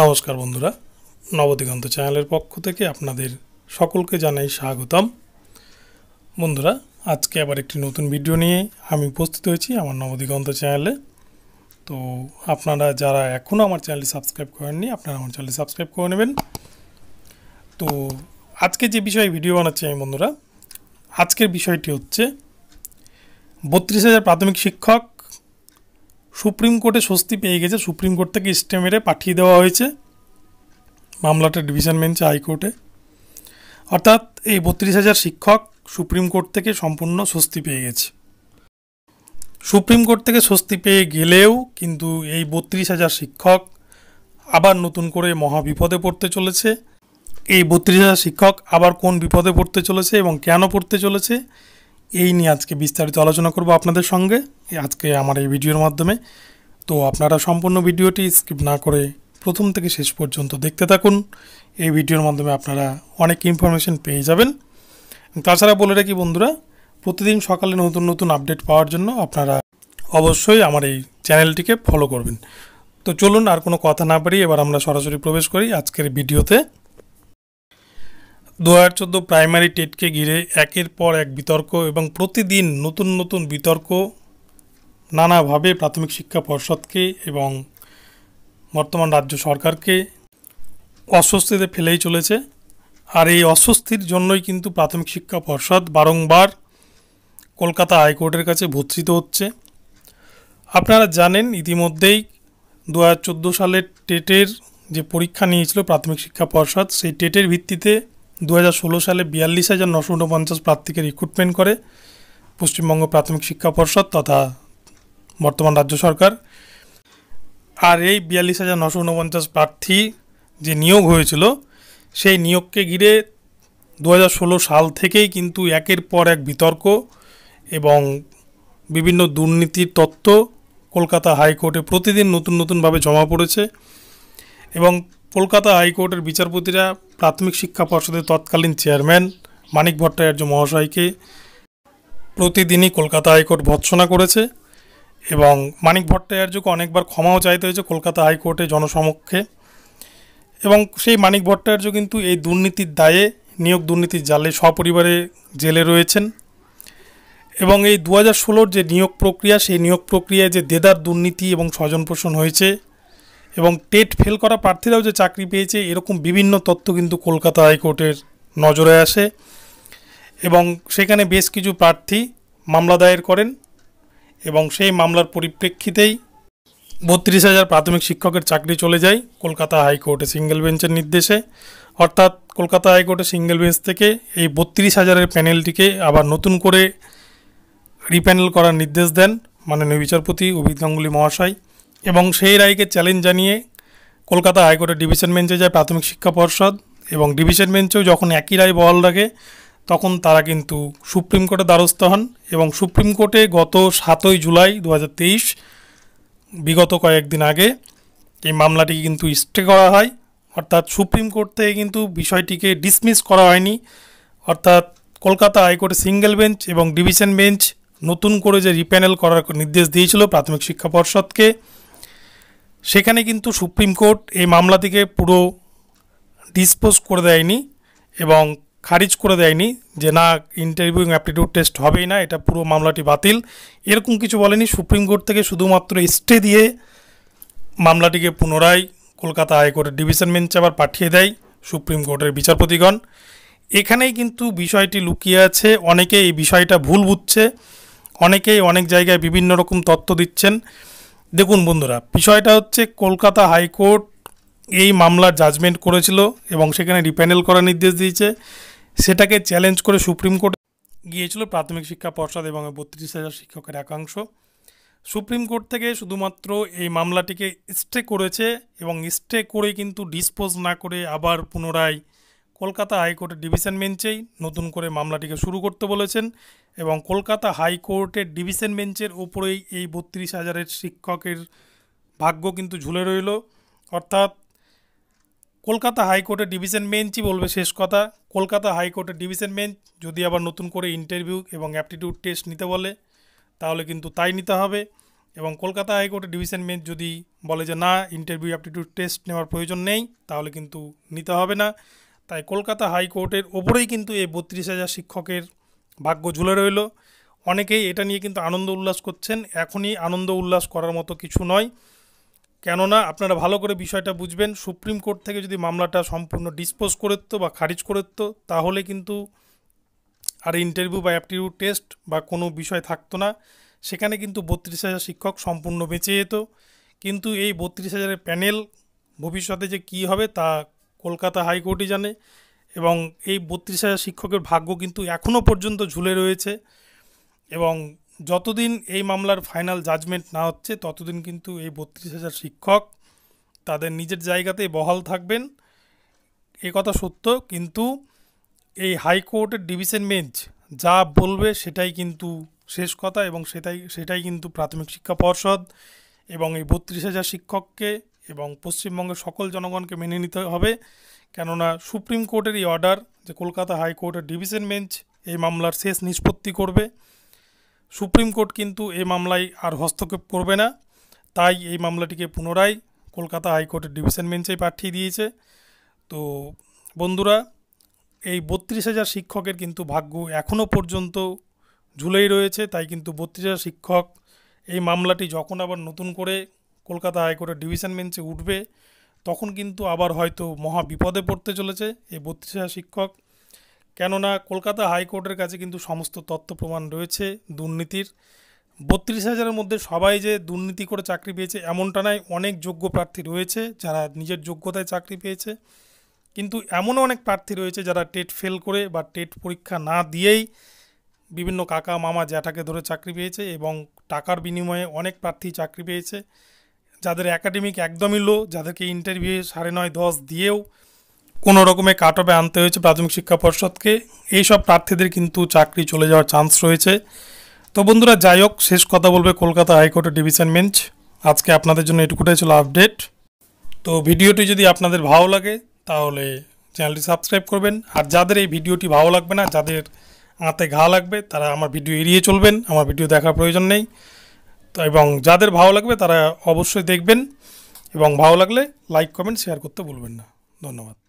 নমস্কার বন্ধুরা নবদিগন্ত চ্যানেলের পক্ষ থেকে আপনাদের সকলকে জানাই স্বাগতম বন্ধুরা আজকে আবার একটি নতুন ভিডিও নিয়ে আমি উপস্থিত হয়েছি আমার নবদিগন্ত চ্যানেলে তো আপনারা যারা এখনও আমার চ্যানেলটি সাবস্ক্রাইব করেননি আপনারা আমার চ্যানেলটি সাবস্ক্রাইব করে নেবেন তো আজকে যে বিষয়ে ভিডিও বানাচ্ছি আমি বন্ধুরা আজকের বিষয়টি হচ্ছে বত্রিশ হাজার প্রাথমিক শিক্ষক সুপ্রিম কোর্টে স্বস্তি পেয়ে গেছে সুপ্রিম কোর্ট থেকে স্টে মেরে পাঠিয়ে দেওয়া হয়েছে মামলাটা ডিভিশন বেঞ্চে হাইকোর্টে অর্থাৎ এই বত্রিশ হাজার শিক্ষক সুপ্রিম কোর্ট থেকে সম্পূর্ণ স্বস্তি পেয়ে গেছে সুপ্রিম কোর্ট থেকে স্বস্তি পেয়ে গেলেও কিন্তু এই বত্রিশ হাজার শিক্ষক আবার নতুন করে মহা বিপদে পড়তে চলেছে এই বত্রিশ হাজার শিক্ষক আবার কোন বিপদে পড়তে চলেছে এবং কেন পড়তে চলেছে এই নিয়ে আজকে বিস্তারিত আলোচনা করব আপনাদের সঙ্গে আজকে আমার এই ভিডিওর মাধ্যমে তো আপনারা সম্পূর্ণ ভিডিওটি স্কিপ না করে প্রথম থেকে শেষ পর্যন্ত দেখতে থাকুন এই ভিডিওর মাধ্যমে আপনারা অনেক ইনফরমেশন পেয়ে যাবেন তাছাড়া বলে রাখি বন্ধুরা প্রতিদিন সকালে নতুন নতুন আপডেট পাওয়ার জন্য আপনারা অবশ্যই আমার এই চ্যানেলটিকে ফলো করবেন তো চলুন আর কোনো কথা না পারি এবার আমরা সরাসরি প্রবেশ করি আজকের ভিডিওতে দু হাজার প্রাইমারি টেটকে ঘিরে একের পর এক বিতর্ক এবং প্রতিদিন নতুন নতুন বিতর্ক নানাভাবে প্রাথমিক শিক্ষা পর্ষদকে এবং বর্তমান রাজ্য সরকারকে অস্বস্তিতে ফেলেই চলেছে আর এই অস্বস্তির জন্যই কিন্তু প্রাথমিক শিক্ষা পর্ষদ বারংবার কলকাতা হাইকোর্টের কাছে ভর্তিত হচ্ছে আপনারা জানেন ইতিমধ্যেই দু হাজার সালের টেটের যে পরীক্ষা নিয়েছিল প্রাথমিক শিক্ষা পর্ষদ সেই টেটের ভিত্তিতে দু সালে বিয়াল্লিশ হাজার নশো উনপঞ্চাশ প্রার্থীকে রিক্রুটমেন্ট করে পশ্চিমবঙ্গ প্রাথমিক শিক্ষা পর্ষদ তথা বর্তমান রাজ্য সরকার আর এই বিয়াল্লিশ হাজার নশো উনপঞ্চাশ প্রার্থী যে নিয়োগ হয়েছিল সেই নিয়োগকে ঘিরে দু সাল থেকেই কিন্তু একের পর এক বিতর্ক এবং বিভিন্ন দুর্নীতির তত্ত্ব কলকাতা হাইকোর্টে প্রতিদিন নতুন নতুনভাবে জমা পড়েছে এবং কলকাতা হাইকোর্টের বিচারপতিরা প্রাথমিক শিক্ষা পর্ষদের তৎকালীন চেয়ারম্যান মানিক ভট্টাচার্য মহাশয়কে প্রতিদিনই কলকাতা হাইকোর্ট ভৎসনা করেছে এবং মানিক ভট্টাচার্যকে অনেকবার ক্ষমাও চাইতে হয়েছে কলকাতা হাইকোর্টে জনসমক্ষে এবং সেই মানিক ভট্টাচার্য কিন্তু এই দুর্নীতির দায়ে নিয়োগ দুর্নীতির জালে সপরিবারে জেলে রয়েছেন এবং এই দু হাজার ষোলোর যে নিয়োগ প্রক্রিয়া সেই নিয়োগ প্রক্রিয়ায় যে দেদার দুর্নীতি এবং স্বজন পোষণ হয়েছে এবং টেট ফেল করা প্রার্থীরাও যে চাকরি পেয়েছে এরকম বিভিন্ন তথ্য কিন্তু কলকাতা হাইকোর্টের নজরে আসে এবং সেখানে বেশ কিছু প্রার্থী মামলা দায়ের করেন এবং সেই মামলার পরিপ্রেক্ষিতেই বত্রিশ হাজার প্রাথমিক শিক্ষকের চাকরি চলে যায় কলকাতা হাইকোর্টে সিঙ্গেল বেঞ্চের নির্দেশে অর্থাৎ কলকাতা হাইকোর্টে সিঙ্গেল বেঞ্চ থেকে এই বত্রিশ হাজারের প্যানেলটিকে আবার নতুন করে রিপ্যানেল করার নির্দেশ দেন মাননীয় বিচারপতি অভিত গাঙ্গুলি মহাশয় এবং সেই রায়কে চ্যালেঞ্জ জানিয়ে কলকাতা হাইকোর্টের ডিভিশন বেঞ্চে যায় প্রাথমিক শিক্ষা পর্ষদ এবং ডিভিশন বেঞ্চেও যখন একই রায় বহাল রাখে তখন তারা কিন্তু সুপ্রিম কোর্টে দ্বারস্থ হন এবং সুপ্রিম কোর্টে গত সাতই জুলাই দু বিগত কয়েকদিন আগে এই মামলাটি কিন্তু স্টে করা হয় অর্থাৎ সুপ্রিম কোর্ট থেকে কিন্তু বিষয়টিকে ডিসমিস করা হয়নি অর্থাৎ কলকাতা হাইকোর্টে সিঙ্গেল বেঞ্চ এবং ডিভিশন বেঞ্চ নতুন করে যে রিপ্যানেল করার নির্দেশ দিয়েছিল প্রাথমিক শিক্ষা পর্ষদকে সেখানে কিন্তু সুপ্রিম কোর্ট এই মামলাটিকে পুরো ডিসপোজ করে দেয়নি এবং খারিজ করে দেয়নি যে না ইন্টারভিউ অ্যাপটিটিউড টেস্ট হবেই না এটা পুরো মামলাটি বাতিল এরকম কিছু বলেনি সুপ্রিম কোর্ট থেকে শুধুমাত্র স্টে দিয়ে মামলাটিকে পুনরায় কলকাতা হাইকোর্টের ডিভিশন বেঞ্চ আবার পাঠিয়ে দেয় সুপ্রিম কোর্টের বিচারপতিগণ এখানেই কিন্তু বিষয়টি লুকিয়ে আছে অনেকে এই বিষয়টা ভুল বুঝছে অনেকেই অনেক জায়গায় বিভিন্ন রকম তথ্য দিচ্ছেন দেখুন বন্ধুরা বিষয়টা হচ্ছে কলকাতা হাইকোর্ট এই মামলার জাজমেন্ট করেছিল এবং সেখানে রিপ্যানেল করার নির্দেশ দিয়েছে সেটাকে চ্যালেঞ্জ করে সুপ্রিম কোর্টে গিয়েছিল প্রাথমিক শিক্ষা পর্ষদ এবং বত্রিশ হাজার শিক্ষকের একাংশ সুপ্রিম কোর্ট থেকে শুধুমাত্র এই মামলাটিকে স্টে করেছে এবং স্টে করে কিন্তু ডিসপোজ না করে আবার পুনরায় কলকাতা হাইকোর্টের ডিভিশন বেঞ্চেই নতুন করে মামলাটিকে শুরু করতে বলেছেন এবং কলকাতা হাইকোর্টের ডিভিশন বেঞ্চের ওপরেই এই বত্রিশ হাজারের শিক্ষকের ভাগ্য কিন্তু ঝুলে রইল অর্থাৎ কলকাতা হাইকোর্টের ডিভিশন বেঞ্চই বলবে শেষ কথা কলকাতা হাইকোর্টের ডিভিশন বেঞ্চ যদি আবার নতুন করে ইন্টারভিউ এবং অ্যাপটিটিউড টেস্ট নিতে বলে তাহলে কিন্তু তাই নিতে হবে এবং কলকাতা হাইকোর্টের ডিভিশন বেঞ্চ যদি বলে যে না ইন্টারভিউ অ্যাপটিটিউড টেস্ট নেওয়ার প্রয়োজন নেই তাহলে কিন্তু নিতে হবে না তাই কলকাতা হাইকোর্টের ওপরেই কিন্তু এই বত্রিশ হাজার শিক্ষকের ভাগ্য ঝুলে রইল অনেকেই এটা নিয়ে কিন্তু আনন্দ উল্লাস করছেন এখনই আনন্দ উল্লাস করার মতো কিছু নয় কেননা আপনারা ভালো করে বিষয়টা বুঝবেন সুপ্রিম কোর্ট থেকে যদি মামলাটা সম্পূর্ণ ডিসপোজ করে দিত বা খারিজ করে দিত তাহলে কিন্তু আর ইন্টারভিউ বা অ্যাপটিউড টেস্ট বা কোনো বিষয় থাকতো না সেখানে কিন্তু বত্রিশ হাজার শিক্ষক সম্পূর্ণ বেঁচে যেত কিন্তু এই বত্রিশ হাজারের প্যানেল ভবিষ্যতে যে কি হবে তা কলকাতা হাইকোর্টই জানে এবং এই বত্রিশ হাজার শিক্ষকের ভাগ্য কিন্তু এখনও পর্যন্ত ঝুলে রয়েছে এবং যতদিন এই মামলার ফাইনাল জাজমেন্ট না হচ্ছে ততদিন কিন্তু এই বত্রিশ হাজার শিক্ষক তাদের নিজের জায়গাতেই বহাল থাকবেন এ কথা সত্য কিন্তু এই হাইকোর্টের ডিভিশন বেঞ্চ যা বলবে সেটাই কিন্তু শেষ কথা এবং সেটাই সেটাই কিন্তু প্রাথমিক শিক্ষা পর্ষদ এবং এই বত্রিশ হাজার শিক্ষককে এবং পশ্চিমবঙ্গের সকল জনগণকে মেনে নিতে হবে কেননা সুপ্রিম কোর্টের এই অর্ডার যে কলকাতা হাইকোর্টের ডিভিশন বেঞ্চ এই মামলার শেষ নিষ্পত্তি করবে সুপ্রিম কোর্ট কিন্তু এই মামলায় আর হস্তক্ষেপ করবে না তাই এই মামলাটিকে পুনরায় কলকাতা হাইকোর্টের ডিভিশন বেঞ্চে পাঠিয়ে দিয়েছে তো বন্ধুরা এই বত্রিশ হাজার শিক্ষকের কিন্তু ভাগ্য এখনও পর্যন্ত ঝুলেই রয়েছে তাই কিন্তু বত্রিশ হাজার শিক্ষক এই মামলাটি যখন আবার নতুন করে কলকাতা হাইকোর্টের ডিভিশন বেঞ্চে উঠবে তখন কিন্তু আবার হয়তো মহা বিপদে পড়তে চলেছে এই বত্রিশ হাজার শিক্ষক কেননা কলকাতা হাইকোর্টের কাছে কিন্তু সমস্ত তথ্য প্রমাণ রয়েছে দুর্নীতির বত্রিশ হাজারের মধ্যে সবাই যে দুর্নীতি করে চাকরি পেয়েছে এমনটা নয় অনেক যোগ্য প্রার্থী রয়েছে যারা নিজের যোগ্যতায় চাকরি পেয়েছে কিন্তু এমনও অনেক প্রার্থী রয়েছে যারা টেট ফেল করে বা টেট পরীক্ষা না দিয়েই বিভিন্ন কাকা মামা জ্যাঠাকে ধরে চাকরি পেয়েছে এবং টাকার বিনিময়ে অনেক প্রার্থী চাকরি পেয়েছে যাদের একাডেমিক একদমই লো যাদেরকে ইন্টারভিউ সাড়ে নয় দশ দিয়েও কোনো রকমে কাট অফে আনতে হয়েছে প্রাথমিক শিক্ষা পর্ষদকে এইসব প্রার্থীদের কিন্তু চাকরি চলে যাওয়ার চান্স রয়েছে তো বন্ধুরা যাই হোক শেষ কথা বলবে কলকাতা হাইকোর্টের ডিভিশন বেঞ্চ আজকে আপনাদের জন্য এটুকুটাই ছিল আপডেট তো ভিডিওটি যদি আপনাদের ভালো লাগে তাহলে চ্যানেলটি সাবস্ক্রাইব করবেন আর যাদের এই ভিডিওটি ভালো লাগবে না যাদের আঁতে ঘা লাগবে তারা আমার ভিডিও এড়িয়ে চলবেন আমার ভিডিও দেখার প্রয়োজন নেই এবং যাদের ভালো লাগবে তারা অবশ্যই দেখবেন এবং ভালো লাগলে লাইক কমেন্ট শেয়ার করতে ভুলবেন না ধন্যবাদ